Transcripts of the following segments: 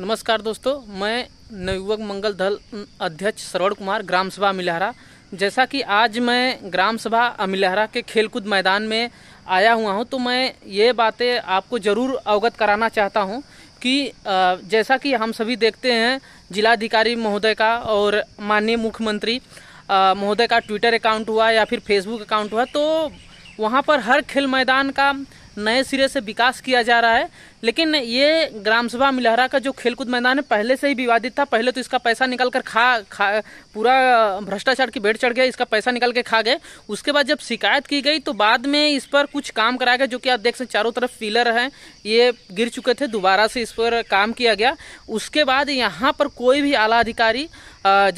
नमस्कार दोस्तों मैं नवयुवक मंगल दल अध्यक्ष श्रवण कुमार ग्राम सभा मिलहरा जैसा कि आज मैं ग्राम सभा अमिलहरा के खेलकूद मैदान में आया हुआ हूं तो मैं ये बातें आपको ज़रूर अवगत कराना चाहता हूं कि जैसा कि हम सभी देखते हैं जिलाधिकारी महोदय का और माननीय मुख्यमंत्री महोदय का ट्विटर अकाउंट हुआ या फिर फेसबुक अकाउंट हुआ तो वहाँ पर हर खेल मैदान का नए सिरे से विकास किया जा रहा है लेकिन ये ग्राम सभा मिलहरा का जो खेलकूद मैदान है पहले से ही विवादित था पहले तो इसका पैसा निकल कर खा खा पूरा भ्रष्टाचार की भेंट चढ़ गया इसका पैसा निकल के खा गए उसके बाद जब शिकायत की गई तो बाद में इस पर कुछ काम कराया गया जो कि आप देख सकते चारों तरफ पिलर हैं ये गिर चुके थे दोबारा से इस पर काम किया गया उसके बाद यहाँ पर कोई भी आला अधिकारी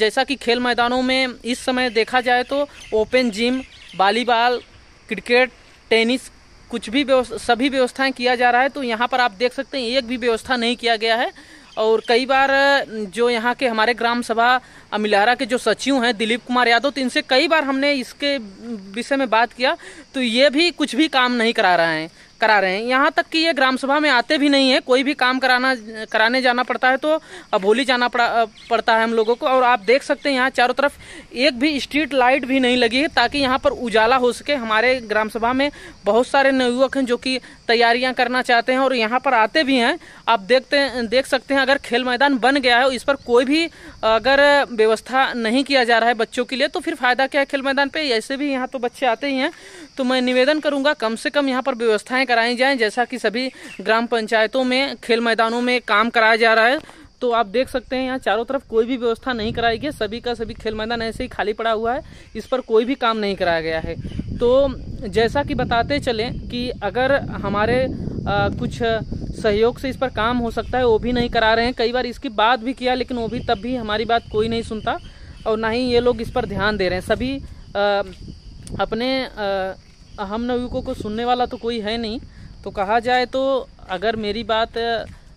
जैसा कि खेल मैदानों में इस समय देखा जाए तो open gym volleyball cricket tennis कुछ भी सभी व्यवस्थाएं किया जा रहा है तो यहाँ पर आप देख सकते हैं एक भी व्यवस्था नहीं किया गया है और कई बार जो यहाँ के हमारे ग्राम सभा अमिलारा के जो सचिव हैं दिलीप कुमार यादव तो इनसे कई बार हमने इसके विषय में बात किया तो ये भी कुछ भी काम नहीं करा रहे हैं करा रहे हैं यहाँ तक कि ये ग्राम सभा में आते भी नहीं है कोई भी काम कराना कराने जाना पड़ता है तो अभोली जाना पड़ा पड़ता है हम लोगों को और आप देख सकते हैं यहाँ चारों तरफ एक भी स्ट्रीट लाइट भी नहीं लगी है ताकि यहाँ पर उजाला हो सके हमारे ग्राम सभा में बहुत सारे नवयुवक हैं जो कि तैयारियाँ करना चाहते हैं और यहाँ पर आते भी हैं आप देखते देख सकते हैं अगर खेल मैदान बन गया है इस पर कोई भी अगर व्यवस्था नहीं किया जा रहा है बच्चों के लिए तो फिर फ़ायदा क्या है खेल मैदान पर ऐसे भी यहाँ तो बच्चे आते ही हैं तो मैं निवेदन करूँगा कम से कम यहाँ पर व्यवस्थाएँ कराई जाए जैसा कि सभी ग्राम पंचायतों में खेल मैदानों में काम कराया जा रहा है तो आप देख सकते हैं यहाँ चारों तरफ कोई भी व्यवस्था नहीं कराई गई सभी का सभी खेल मैदान ऐसे ही खाली पड़ा हुआ है इस पर कोई भी काम नहीं कराया गया है तो जैसा कि बताते चलें कि अगर हमारे आ, कुछ सहयोग से इस पर काम हो सकता है वो भी नहीं करा रहे हैं कई बार इसकी बात भी किया लेकिन वो भी तब भी हमारी बात कोई नहीं सुनता और ना ही ये लोग इस पर ध्यान दे रहे हैं सभी आ, अपने आ, हम नवयुवकों को सुनने वाला तो कोई है नहीं तो कहा जाए तो अगर मेरी बात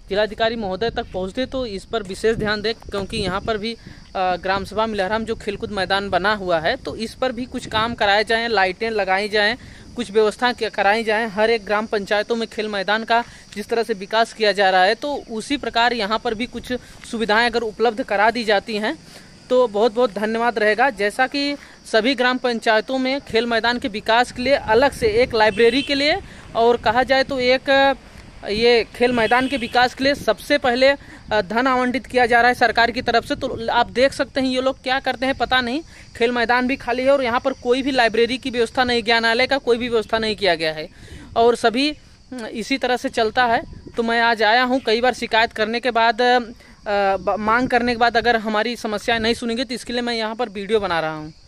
जिलाधिकारी महोदय तक पहुँचते तो इस पर विशेष ध्यान दें क्योंकि यहाँ पर भी ग्राम सभा मिलहराम जो खेलकूद मैदान बना हुआ है तो इस पर भी कुछ काम कराए जाएँ लाइटें लगाई जाएँ कुछ व्यवस्था कराई जाएँ हर एक ग्राम पंचायतों में खेल मैदान का जिस तरह से विकास किया जा रहा है तो उसी प्रकार यहाँ पर भी कुछ सुविधाएँ अगर उपलब्ध करा दी जाती हैं तो बहुत बहुत धन्यवाद रहेगा जैसा कि सभी ग्राम पंचायतों में खेल मैदान के विकास के लिए अलग से एक लाइब्रेरी के लिए और कहा जाए तो एक ये खेल मैदान के विकास के लिए सबसे पहले धन आवंटित किया जा रहा है सरकार की तरफ से तो आप देख सकते हैं ये लोग क्या करते हैं पता नहीं खेल मैदान भी खाली है और यहाँ पर कोई भी लाइब्रेरी की व्यवस्था नहीं ज्ञानालय का कोई भी व्यवस्था नहीं किया गया है और सभी इसी तरह से चलता है तो मैं आज आया हूँ कई बार शिकायत करने के बाद मांग करने के बाद अगर हमारी समस्याएं नहीं सुनेंगे तो इसके लिए मैं यहाँ पर वीडियो बना रहा हूँ